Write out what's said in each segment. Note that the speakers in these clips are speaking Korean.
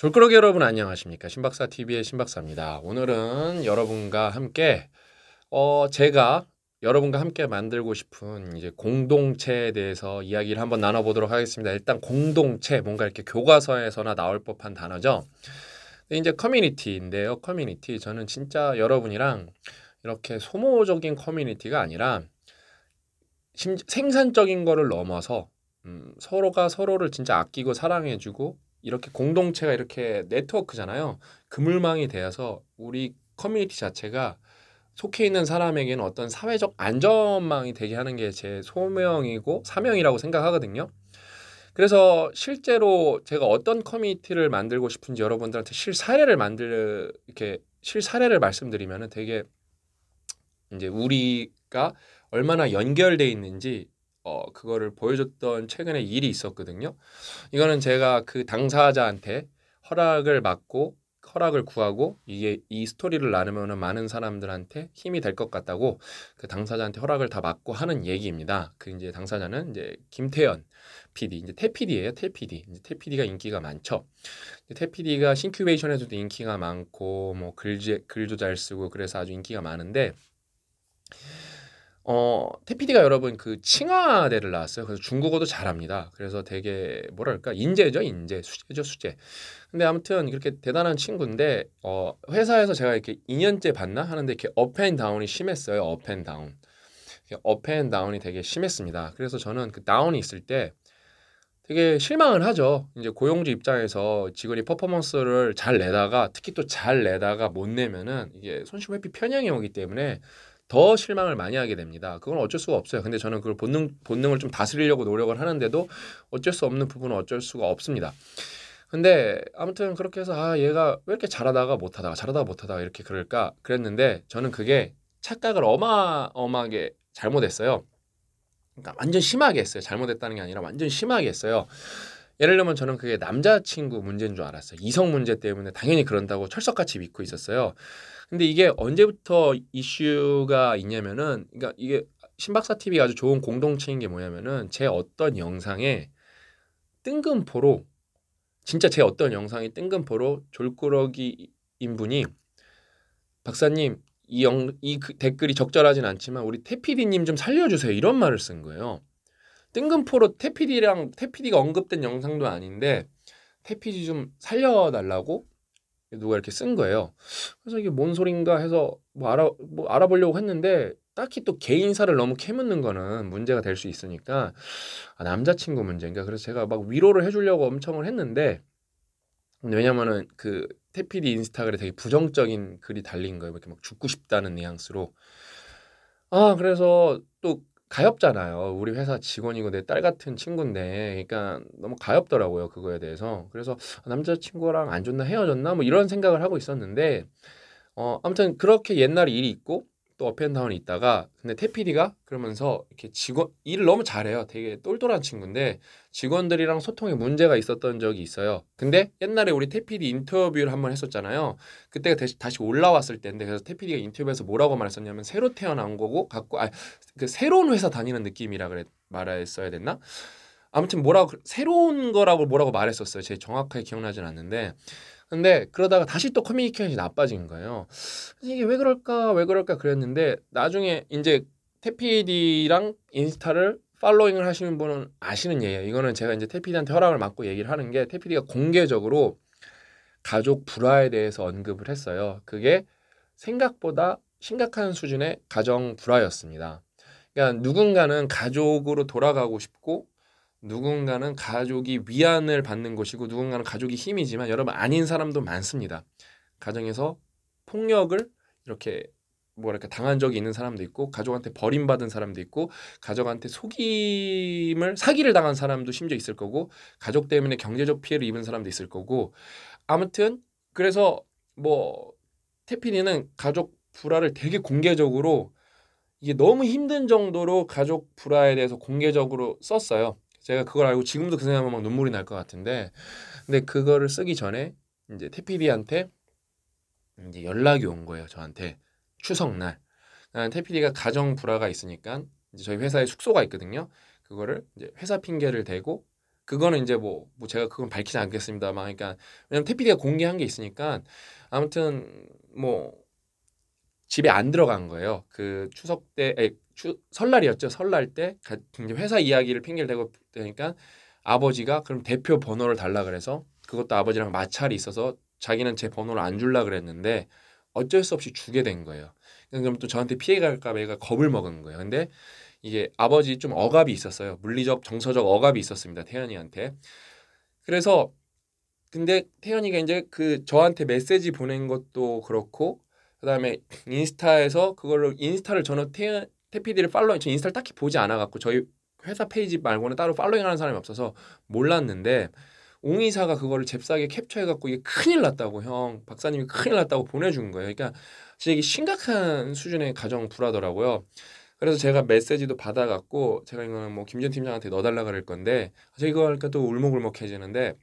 졸끄러기 여러분 안녕하십니까 신박사 TV의 신박사입니다. 오늘은 여러분과 함께 어 제가 여러분과 함께 만들고 싶은 이제 공동체에 대해서 이야기를 한번 나눠보도록 하겠습니다. 일단 공동체 뭔가 이렇게 교과서에서나 나올 법한 단어죠. 이제 커뮤니티인데요. 커뮤니티 저는 진짜 여러분이랑 이렇게 소모적인 커뮤니티가 아니라 심, 생산적인 거를 넘어서 음, 서로가 서로를 진짜 아끼고 사랑해주고 이렇게 공동체가 이렇게 네트워크잖아요. 그물망이 되어서 우리 커뮤니티 자체가 속해 있는 사람에게는 어떤 사회적 안전망이 되게 하는 게 제 소명이고 사명이라고 생각하거든요. 그래서 실제로 제가 어떤 커뮤니티를 만들고 싶은지 여러분들한테 실사례를 만들 이렇게 실사례를 말씀드리면은 되게 이제 우리가 얼마나 연결돼 있는지 어, 그거를 보여줬던 최근에 일이 있었거든요. 이거는 제가 그 당사자한테 허락을 받고 허락을 구하고 이게 이 스토리를 나누면 많은 사람들한테 힘이 될 것 같다고 그 당사자한테 허락을 다 받고 하는 얘기입니다. 그 이제 당사자는 이제 김태현 PD 이제 태 PD예요. 태 PD 이제 태 PD가 인기가 많죠. 태 PD가 신큐베이션에서도 인기가 많고 뭐 글제 글도 잘 쓰고 그래서 아주 인기가 많은데 어, 태피디가 여러분 그 칭화대를 나왔어요. 그래서 중국어도 잘합니다. 그래서 되게 뭐랄까 인재죠, 인재, 수재죠, 수재. 근데 아무튼 이렇게 대단한 친구인데 어, 회사에서 제가 이렇게 2년째 봤나 하는데 이렇게 업앤 다운이 심했어요. 업앤 다운. 업앤 다운이 되게 심했습니다. 그래서 저는 그 다운이 있을 때 되게 실망을 하죠. 이제 고용주 입장에서 직원이 퍼포먼스를 잘 내다가 특히 또 잘 내다가 못 내면은 이게 손실 회피 편향이 오기 때문에 더 실망을 많이 하게 됩니다. 그건 어쩔 수가 없어요. 근데 저는 그걸 본능 본능을 좀 다스리려고 노력을 하는데도 어쩔 수 없는 부분은 어쩔 수가 없습니다. 근데 아무튼 그렇게 해서 아 얘가 왜 이렇게 잘하다가 못하다가 잘하다가 못하다가 이렇게 그럴까 그랬는데 저는 그게 착각을 어마어마하게 잘못했어요. 그러니까 완전 심하게 했어요. 잘못했다는 게 아니라 완전 심하게 했어요. 예를 들면 저는 그게 남자친구 문제인 줄 알았어요. 이성 문제 때문에 당연히 그런다고 철석같이 믿고 있었어요. 근데 이게 언제부터 이슈가 있냐면은 그러니까 이게 신박사 TV가 아주 좋은 공동체인 게 뭐냐면은 제 어떤 영상에 뜬금포로 진짜 제 어떤 영상이 뜬금포로 졸꾸러기 인분이 박사님 이, 영, 이그 댓글이 적절하진 않지만 우리 태피디님 좀 살려주세요 이런 말을 쓴 거예요. 뜬금포로 태피디랑 태피디가 언급된 영상도 아닌데 태피디 좀 살려달라고 누가 이렇게 쓴 거예요. 그래서 이게 뭔 소린가 해서 뭐 알아 뭐 알아보려고 했는데 딱히 또 개인사를 너무 캐묻는 거는 문제가 될 수 있으니까 아, 남자친구 문제인가 그래서 제가 막 위로를 해주려고 엄청을 했는데 왜냐면은 그 태피디 인스타그램에 되게 부정적인 글이 달린 거예요 이렇게 막 죽고 싶다는 뉘앙스로 아 그래서 또 가엽잖아요. 우리 회사 직원이고 내 딸 같은 친구인데, 그러니까 너무 가엽더라고요 그거에 대해서. 그래서 남자 친구랑 안 좋나 헤어졌나 뭐 이런 생각을 하고 있었는데, 어 아무튼 그렇게 옛날 일이 있고 또 업앤다운이 있다가 근데 태피디가 그러면서 이렇게 직원 일을 너무 잘해요. 되게 똘똘한 친구인데 직원들이랑 소통에 문제가 있었던 적이 있어요. 근데 옛날에 우리 태피디 인터뷰를 한 번 했었잖아요. 그때가 다시, 다시 올라왔을 때인데 그래서 태피디가 인터뷰에서 뭐라고 말했었냐면 새로 태어난 거고 갖고 아 그 새로운 회사 다니는 느낌이라 그래 말했어야 됐나? 아무튼 뭐라고 새로운 거라고 뭐라고 말했었어요. 제가 정확하게 기억나진 않는데 근데 그러다가 다시 또 커뮤니케이션이 나빠진 거예요. 이게 왜 그럴까 왜 그럴까 그랬는데 나중에 이제 태피디랑 인스타를 팔로잉을 하시는 분은 아시는 얘기예요. 이거는 제가 이제 태피디한테 허락을 맡고 얘기를 하는 게 태피디가 공개적으로 가족 불화에 대해서 언급을 했어요. 그게 생각보다 심각한 수준의 가정 불화였습니다. 그러니까 누군가는 가족으로 돌아가고 싶고 누군가는 가족이 위안을 받는 것이고 누군가는 가족이 힘이지만 여러분 아닌 사람도 많습니다. 가정에서 폭력을 이렇게 뭐랄까 당한 적이 있는 사람도 있고 가족한테 버림받은 사람도 있고 가족한테 속임을 사기를 당한 사람도 심지어 있을 거고 가족 때문에 경제적 피해를 입은 사람도 있을 거고 아무튼 그래서 뭐 태필이는 가족 불화를 되게 공개적으로 이게 너무 힘든 정도로 가족 불화에 대해서 공개적으로 썼어요. 제가 그걸 알고 지금도 그 생각하면 막 눈물이 날 것 같은데 근데 그거를 쓰기 전에 이제 태피디한테 이제 연락이 온 거예요 저한테 추석날 아, 태피디가 가정 불화가 있으니까 이제 저희 회사에 숙소가 있거든요 그거를 이제 회사 핑계를 대고 그거는 이제 뭐, 뭐 제가 그건 밝히지 않겠습니다. 만 그러니까 왜냐면 태피디가 공개한 게 있으니까 아무튼 뭐 집에 안 들어간 거예요. 그 추석 때 아니, 추, 설날이었죠. 설날 때 가, 이제 회사 이야기를 핑계를 대고 그러니까 아버지가 그럼 대표 번호를 달라 그래서 그것도 아버지랑 마찰이 있어서 자기는 제 번호를 안 줄라 그랬는데 어쩔 수 없이 주게 된 거예요. 그럼 또 저한테 피해갈까 봐 얘가 겁을 먹은 거예요. 근데 이게 아버지 좀 억압이 있었어요. 물리적, 정서적 억압이 있었습니다. 태연이한테. 그래서 근데 태연이가 이제 그 저한테 메시지 보낸 것도 그렇고 그다음에 인스타에서 그걸로 인스타를 저는 태연 태피디를 팔로우 저 인스타를 딱히 보지 않아 갖고 저희 회사 페이지 말고는 따로 팔로잉 하는 사람이 없어서 몰랐는데 옹이사가 그거를 잽싸게 캡처해 갖고 이게 큰일 났다고 형 박사님이 큰일 났다고 보내준 거예요. 그러니까 진짜 이게 심각한 수준의 가정 불화더라고요. 그래서 제가 메시지도 받아갖고 제가 이거는 뭐 김전 팀장한테 넣어달라 그럴 건데 제가 이거 하니까 또 울먹울먹해지는데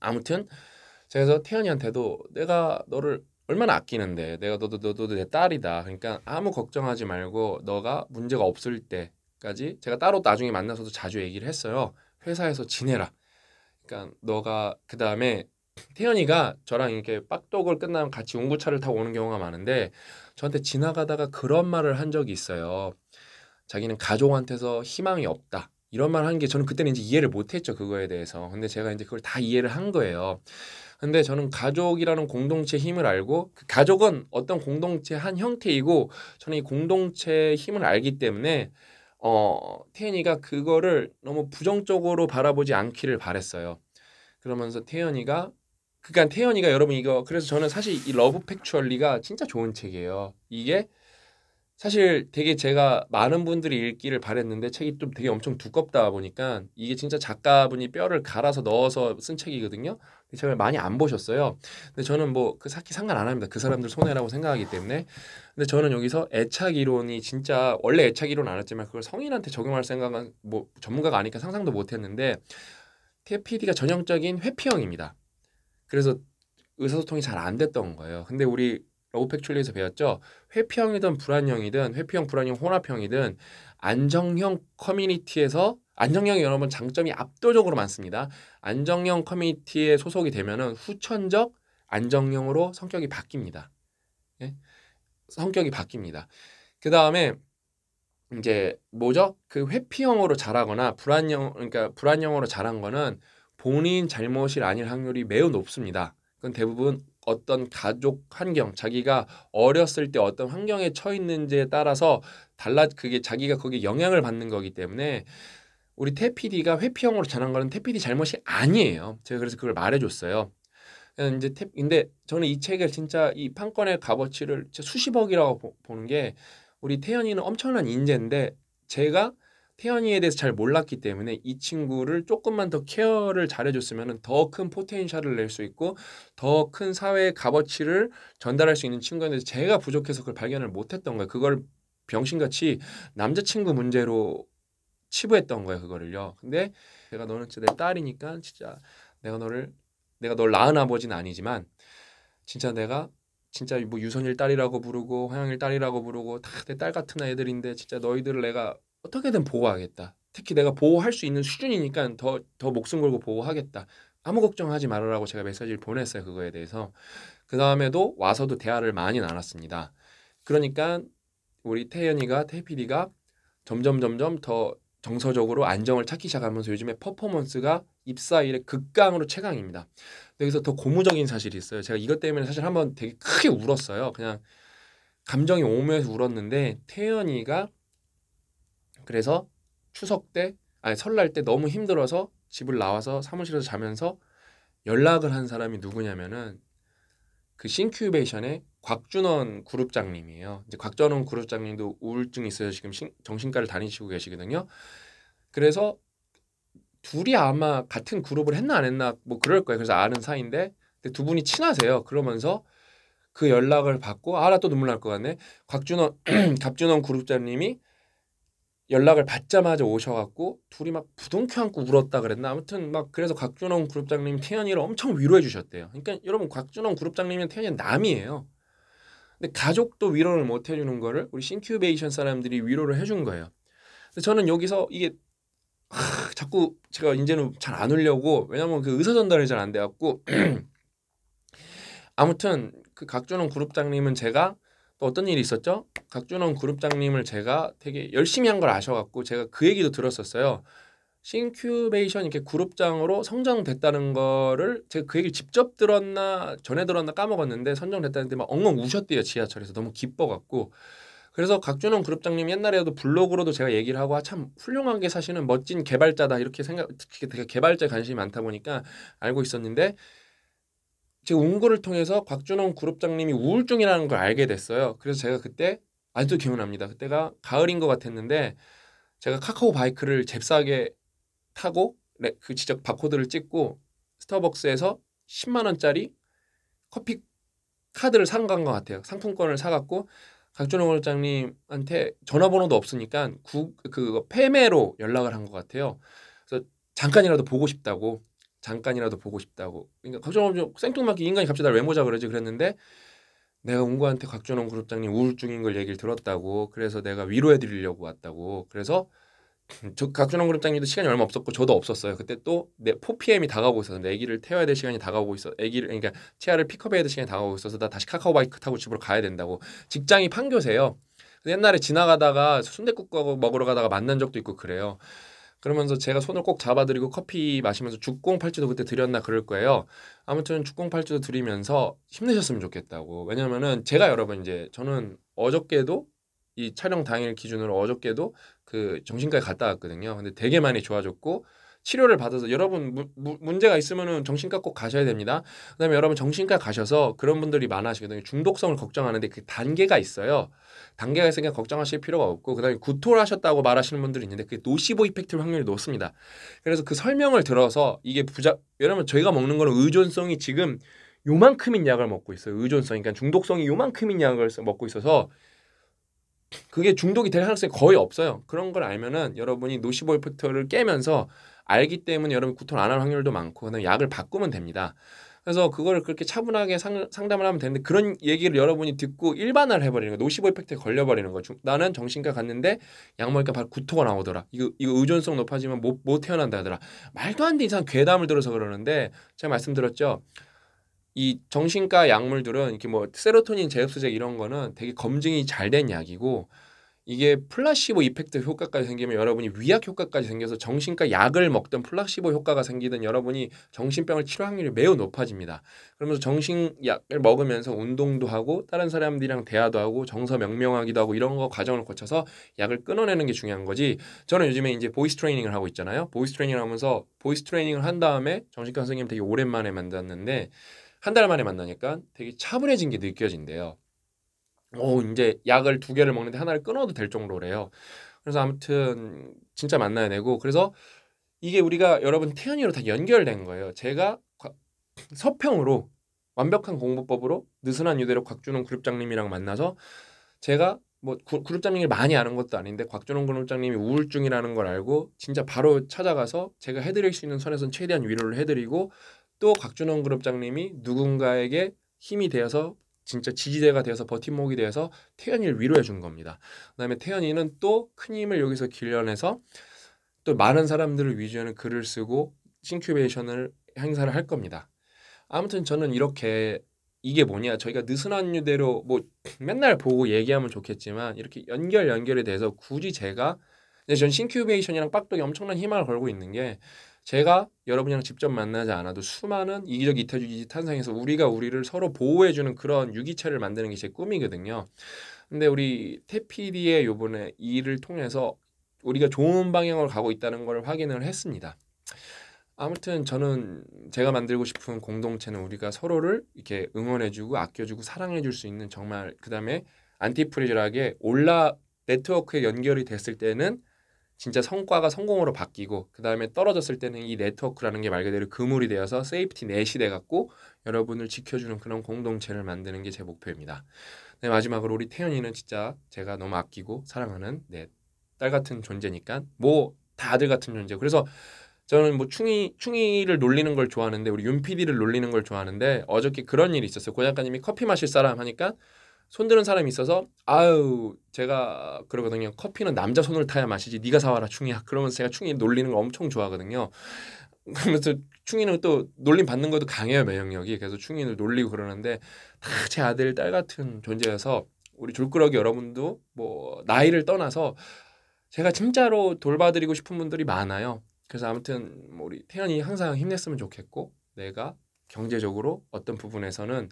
아무튼 제가 그래서 태연이한테도 내가 너를 얼마나 아끼는데 내가 너도 너도 내 딸이다 그러니까 아무 걱정하지 말고 너가 문제가 없을 때 까지 제가 따로 나중에 만나서도 자주 얘기를 했어요. 회사에서 지내라. 그러니까 너가 그 다음에 태연이가 저랑 이렇게 빡독을 끝나면 같이 용구차를 타고 오는 경우가 많은데 저한테 지나가다가 그런 말을 한 적이 있어요. 자기는 가족한테서 희망이 없다. 이런 말을한 게 저는 그때는 이제 이해를 못 했죠. 그거에 대해서. 근데 제가 이제 그걸 다 이해를 한 거예요. 근데 저는 가족이라는 공동체 힘을 알고 그 가족은 어떤 공동체 한 형태이고 저는 이 공동체의 힘을 알기 때문에 어, 태연이가 그거를 너무 부정적으로 바라보지 않기를 바랬어요. 그러면서 태연이가 그러니까 태연이가 여러분 이거 그래서 저는 사실 이 러브 팩츄얼리가 진짜 좋은 책이에요. 이게 사실 되게 제가 많은 분들이 읽기를 바랬는데 책이 좀 되게 엄청 두껍다 보니까 이게 진짜 작가분이 뼈를 갈아서 넣어서 쓴 책이거든요. 제가 많이 안 보셨어요. 근데 저는 뭐 그 사기 상관 안 합니다. 그 사람들 손해라고 생각하기 때문에. 근데 저는 여기서 애착 이론이 진짜 원래 애착 이론 알았지만 그걸 성인한테 적용할 생각은 뭐 전문가가 아니까 니 상상도 못 했는데 TPD가 전형적인 회피형입니다. 그래서 의사소통이 잘 안 됐던 거예요. 근데 우리 오펙출리에서 배웠죠. 회피형이든 불안형이든 회피형, 불안형, 혼합형이든 안정형 커뮤니티에서 안정형이 여러분 장점이 압도적으로 많습니다. 안정형 커뮤니티에 소속이 되면은 후천적 안정형으로 성격이 바뀝니다. 예? 성격이 바뀝니다. 그 다음에 이제 뭐죠? 그 회피형으로 자라거나 불안형 그러니까 불안형으로 자란 거는 본인 잘못이 아닐 확률이 매우 높습니다. 그건 대부분 어떤 가족 환경, 자기가 어렸을 때 어떤 환경에 처해 있는지에 따라서 달라 그게 자기가 거기에 영향을 받는 거기 때문에 우리 태피디가 회피형으로 전한 거는 태피디 잘못이 아니에요. 제가 그래서 그걸 말해줬어요. 예, 이제 태, 근데 저는 이 책을 진짜 이 판권의 값어치를 수십억이라고 보, 는게 우리 태연이는 엄청난 인재인데 제가 태연이에 대해서 잘 몰랐기 때문에 이 친구를 조금만 더 케어를 잘해줬으면 더 큰 포텐셜을 낼 수 있고 더 큰 사회의 값어치를 전달할 수 있는 친구였는데 제가 부족해서 그걸 발견을 못했던 거예요. 그걸 병신같이 남자친구 문제로 치부했던 거예요. 그거를요. 근데 제가 너는 진짜 내 딸이니까 진짜 내가 너를 내가 널 낳은 아버지는 아니지만 진짜 내가 진짜 뭐 유선일 딸이라고 부르고 화영일 딸이라고 부르고 다 내 딸 같은 애들인데 진짜 너희들을 내가 어떻게든 보호하겠다. 특히 내가 보호할 수 있는 수준이니까 더, 더 목숨 걸고 보호하겠다. 아무 걱정하지 말아라고 제가 메시지를 보냈어요. 그거에 대해서. 그 다음에도 와서도 대화를 많이 나눴습니다. 그러니까 우리 태연이가, 태필이가 점점 점점 더 정서적으로 안정을 찾기 시작하면서 요즘에 퍼포먼스가 입사일에 극강으로 최강입니다. 여기서 더 고무적인 사실이 있어요. 제가 이것 때문에 사실 한번 되게 크게 울었어요. 그냥 감정이 오면서 울었는데 태연이가 그래서 추석 때 아니 설날 때 너무 힘들어서 집을 나와서 사무실에서 자면서 연락을 한 사람이 누구냐면은 그 싱큐베이션의 곽준원 그룹장님이에요. 이제 곽준원 그룹장님도 우울증 있어서 지금 신, 정신과를 다니시고 계시거든요. 그래서 둘이 아마 같은 그룹을 했나 안 했나 뭐 그럴 거예요. 그래서 아는 사이인데 근데 두 분이 친하세요. 그러면서 그 연락을 받고 아나또 눈물 날 것 같네. 곽준원 갑준원 그룹장님이 연락을 받자마자 오셔갖고 둘이 막 부둥켜 안고 울었다 그랬나 아무튼 막 그래서 곽준홍 그룹장님 태연이를 엄청 위로해 주셨대요. 그러니까 여러분 곽준홍 그룹장님은 태연이 남이에요. 근데 가족도 위로를 못 해주는 거를 우리 신큐베이션 사람들이 위로를 해준 거예요. 근데 저는 여기서 이게 하, 자꾸 제가 이제는 잘 안 울려고 왜냐면 그 의사 전달이 잘 안 돼갖고 아무튼 그 각주는 그룹장님은 제가 또 어떤 일이 있었죠? 각준원 그룹장님을 제가 되게 열심히 한 걸 아셔갖고 제가 그 얘기도 들었었어요. 신큐베이션 이렇게 그룹장으로 선정됐다는 거를 제가 그 얘기를 직접 들었나 전에 들었나 까먹었는데 선정됐다는데 막 엉엉 우셨대요 지하철에서 너무 기뻐갖고 그래서 각준원 그룹장님 옛날에도 블로그로도 제가 얘기를 하고 아, 참 훌륭하게 사시는 멋진 개발자다 이렇게 생각 특히 되게 개발자 관심이 많다 보니까 알고 있었는데 제 운구를 통해서 곽준홍 그룹장님이 우울증이라는 걸 알게 됐어요. 그래서 제가 그때 아직도 기억납니다. 그때가 가을인 것 같았는데 제가 카카오 바이크를 잽싸게 타고 그 지적 바코드를 찍고 스타벅스에서 10만 원짜리 커피 카드를 산건것 같아요. 상품권을 사갖고 각준호 원장님한테 전화번호도 없으니까 구, 그폐메로 연락을 한 것 같아요. 그래서 잠깐이라도 보고 싶다고 잠깐이라도 보고 싶다고. 그러니까 걱정 없 생뚱맞게 인간이 갑자기 날 외모자 그러지 그랬는데 내가 운구한테 곽준홍 그룹장님 우울증인 걸 얘기를 들었다고. 그래서 내가 위로해 드리려고 왔다고. 그래서 저 곽준홍 그룹장님도 시간이 얼마 없었고 저도 없었어요. 그때 또 내 포피엠이 다가오고 있었는데 아기를 태워야 될 시간이 다가오고 있어. 아기를 그러니까 치아를 픽업해야 될 시간이 다가오고 있어서 나 다시 카카오바이크 타고 집으로 가야 된다고. 직장이 판교세요. 옛날에 지나가다가 순대국 먹으러 가다가 만난 적도 있고 그래요. 그러면서 제가 손을 꼭 잡아드리고 커피 마시면서 죽공 팔찌도 그때 드렸나 그럴 거예요. 아무튼 죽공 팔찌도 드리면서 힘내셨으면 좋겠다고. 왜냐면은 제가 여러분 이제 저는 어저께도 이 촬영 당일 기준으로 어저께도 그 정신과에 갔다 왔거든요. 근데 되게 많이 좋아졌고 치료를 받아서 여러분 무, 무, 문제가 있으면은 정신과 꼭 가셔야 됩니다. 그다음에 여러분 정신과 가셔서 그런 분들이 많아지거든요. 중독성을 걱정하는데 그 단계가 있어요. 단계가 있으니까 걱정하실 필요가 없고 그다음에 구토를 하셨다고 말하시는 분들이 있는데 그게 노시보 이펙트일 확률이 높습니다. 그래서 그 설명을 들어서 이게 부작 여러분 저희가 먹는 거는 의존성이 지금 요만큼인 약을 먹고 있어요. 의존성 그러니까 중독성이 요만큼인 약을 먹고 있어서 그게 중독이 될 가능성이 거의 없어요. 그런 걸 알면은 여러분이 노시보 이펙트를 깨면서 알기 때문에 여러분 구토를 안할 확률도 많고 그다음에 약을 바꾸면 됩니다. 그래서 그걸 그렇게 차분하게 상, 상담을 하면 되는데 그런 얘기를 여러분이 듣고 일반화를 해버리는 거 노시보 이펙트에 걸려버리는 거죠 나는 정신과 갔는데 약 먹으니까 바로 구토가 나오더라 이거 이거 의존성 높아지면 못, 못 태어난다 하더라 말도 안돼 이상 괴담을 들어서 그러는데 제가 말씀드렸죠 이 정신과 약물들은 이렇게 뭐 세로토닌 제흡수제 이런 거는 되게 검증이 잘 된 약이고 이게 플라시보 이펙트 효과까지 생기면 여러분이 위약 효과까지 생겨서 정신과 약을 먹든 플라시보 효과가 생기든 여러분이 정신병을 치료 확률이 매우 높아집니다. 그러면서 정신약을 먹으면서 운동도 하고 다른 사람들이랑 대화도 하고 정서 명명하기도 하고 이런 거 과정을 거쳐서 약을 끊어내는 게 중요한 거지. 저는 요즘에 이제 보이스 트레이닝을 하고 있잖아요. 보이스 트레이닝 하면서 보이스 트레이닝을 한 다음에 정신과 선생님 되게 오랜만에 만났는데 한 달 만에 만나니까 되게 차분해진 게 느껴진대요. 오 어, 이제 약을 두 개를 먹는데 하나를 끊어도 될 정도래요. 그래서 아무튼 진짜 만나야 되고 그래서 이게 우리가 여러분 태연이로 다 연결된 거예요. 제가 서평으로 완벽한 공부법으로 느슨한 유대로 곽준홍 그룹장님이랑 만나서 제가 뭐 구, 그룹장님을 많이 아는 것도 아닌데 곽준홍 그룹장님이 우울증이라는 걸 알고 진짜 바로 찾아가서 제가 해드릴 수 있는 선에선 최대한 위로를 해드리고 또 곽준홍 그룹장님이 누군가에게 힘이 되어서 진짜 지지대가 돼서 버팀목이 돼서 태연이를 위로해 준 겁니다. 그다음에 태연이는 또 큰 힘을 여기서 길러내서또 많은 사람들을 위주하는 글을 쓰고 싱큐베이션을 행사를 할 겁니다. 아무튼 저는 이렇게 이게 뭐냐 저희가 느슨한 유대로 뭐 맨날 보고 얘기하면 좋겠지만 이렇게 연결 연결에 대해서 굳이 제가 근전 네, 싱큐베이션이랑 빡독이 엄청난 희망을 걸고 있는 게 제가 여러분이랑 직접 만나지 않아도 수많은 이기적 이타주의지 탄생에서 우리가 우리를 서로 보호해주는 그런 유기체를 만드는 게 제 꿈이거든요. 근데 우리 태피디의 요번에 일을 통해서 우리가 좋은 방향으로 가고 있다는 걸 확인을 했습니다. 아무튼 저는 제가 만들고 싶은 공동체는 우리가 서로를 이렇게 응원해주고 아껴주고 사랑해줄 수 있는 정말 그 다음에 안티프리즈하게 올라 네트워크에 연결이 됐을 때는 진짜 성과가 성공으로 바뀌고 그 다음에 떨어졌을 때는 이 네트워크라는 게 말 그대로 그물이 되어서 세이프티 넷이 돼갖고 여러분을 지켜주는 그런 공동체를 만드는 게 제 목표입니다. 네, 마지막으로 우리 태연이는 진짜 제가 너무 아끼고 사랑하는 내 딸 같은 존재니까 뭐 다들 같은 존재. 그래서 저는 뭐 충이 충이를 놀리는 걸 좋아하는데 우리 윤 PD를 놀리는 걸 좋아하는데 어저께 그런 일이 있었어요. 고 작가님이 커피 마실 사람 하니까 손드는 사람이 있어서 아유 제가 그러거든요. 커피는 남자 손을 타야 마시지 네가 사와라 충이야. 그러면서 제가 충이 놀리는 거 엄청 좋아하거든요. 그러면서 충이는 또 놀림 받는 것도 강해요 면역력이 그래서 충이는 놀리고 그러는데 다 제 아들 딸 같은 존재여서 우리 졸꾸러기 여러분도 뭐 나이를 떠나서 제가 진짜로 돌봐드리고 싶은 분들이 많아요 그래서 아무튼 뭐 우리 태연이 항상 힘냈으면 좋겠고 내가 경제적으로 어떤 부분에서는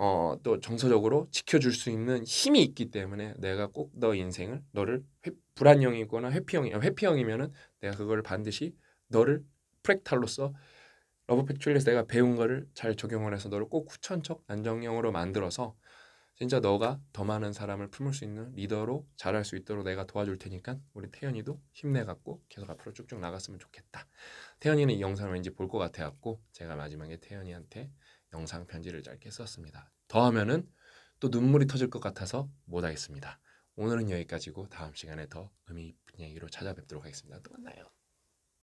어, 또 정서적으로 지켜줄 수 있는 힘이 있기 때문에 내가 꼭 너 인생을 너를 회, 불안형이거나 회피형이 어, 회피형이면은 내가 그걸 반드시 너를 프랙탈로서 러브 팩츄리에서 내가 배운 거를 잘 적용을 해서 너를 꼭 후천적 안정형으로 만들어서 진짜 너가 더 많은 사람을 품을 수 있는 리더로 잘할 수 있도록 내가 도와줄 테니까 우리 태연이도 힘내갖고 계속 앞으로 쭉쭉 나갔으면 좋겠다. 태연이는 이 영상을 왠지 볼것 같아갖고 제가 마지막에 태연이한테 영상 편지를 짧게 썼습니다. 더 하면은 또 눈물이 터질 것 같아서 못 하겠습니다. 오늘은 여기까지고 다음 시간에 더 의미 있는 얘기로 찾아뵙도록 하겠습니다. 또 만나요.